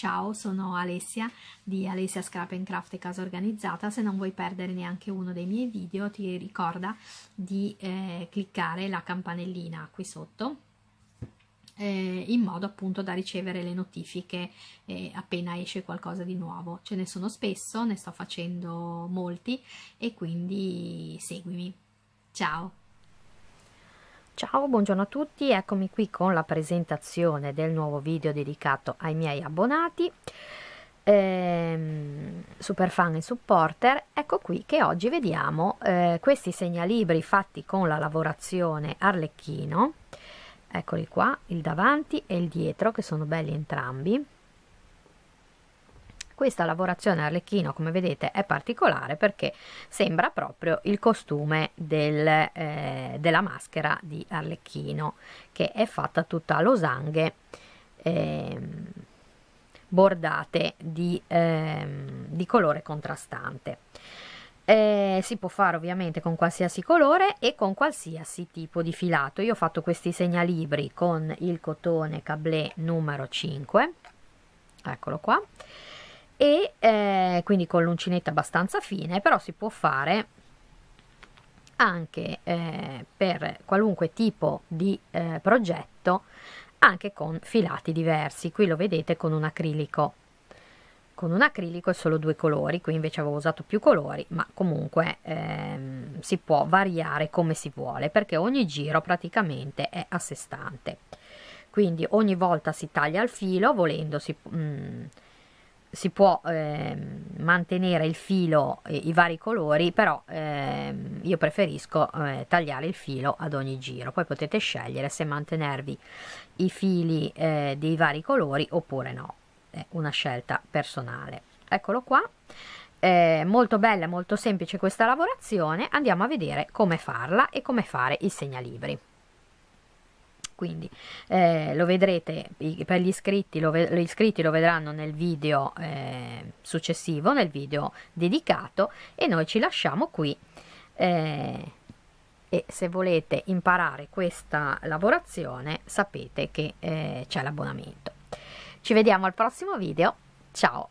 Ciao, sono Alessia di Alessia Scrap and Craft e Casa Organizzata. Se non vuoi perdere neanche uno dei miei video, ti ricorda di eh, cliccare la campanellina qui sotto eh, in modo appunto da ricevere le notifiche eh, appena esce qualcosa di nuovo. Ce ne sono spesso, ne sto facendo molti e quindi seguimi. Ciao! Ciao, buongiorno a tutti, eccomi qui con la presentazione del nuovo video dedicato ai miei abbonati, ehm, super fan e supporter. Ecco qui che oggi vediamo eh, questi segnalibri fatti con la lavorazione Arlecchino, eccoli qua, il davanti e il dietro che sono belli entrambi questa lavorazione arlecchino, come vedete, è particolare perché sembra proprio il costume del, eh, della maschera di arlecchino, che è fatta tutta a losanghe eh, bordate di, eh, di colore contrastante. Eh, si può fare ovviamente con qualsiasi colore e con qualsiasi tipo di filato. Io ho fatto questi segnalibri con il cotone cablé numero 5, eccolo qua, e eh, quindi con l'uncinetto abbastanza fine però si può fare anche eh, per qualunque tipo di eh, progetto anche con filati diversi qui lo vedete con un acrilico con un acrilico e solo due colori qui invece avevo usato più colori ma comunque ehm, si può variare come si vuole perché ogni giro praticamente è a sé stante quindi ogni volta si taglia il filo volendo si mh, mm, si può eh, mantenere il filo e i vari colori però eh, io preferisco eh, tagliare il filo ad ogni giro poi potete scegliere se mantenervi i fili eh, dei vari colori oppure no è una scelta personale eccolo qua molto bella molto semplice questa lavorazione andiamo a vedere come farla e come fare i segnalibri quindi eh, lo vedrete per gli iscritti, lo gli iscritti lo vedranno nel video eh, successivo, nel video dedicato e noi ci lasciamo qui eh, e se volete imparare questa lavorazione sapete che eh, c'è l'abbonamento. Ci vediamo al prossimo video, ciao!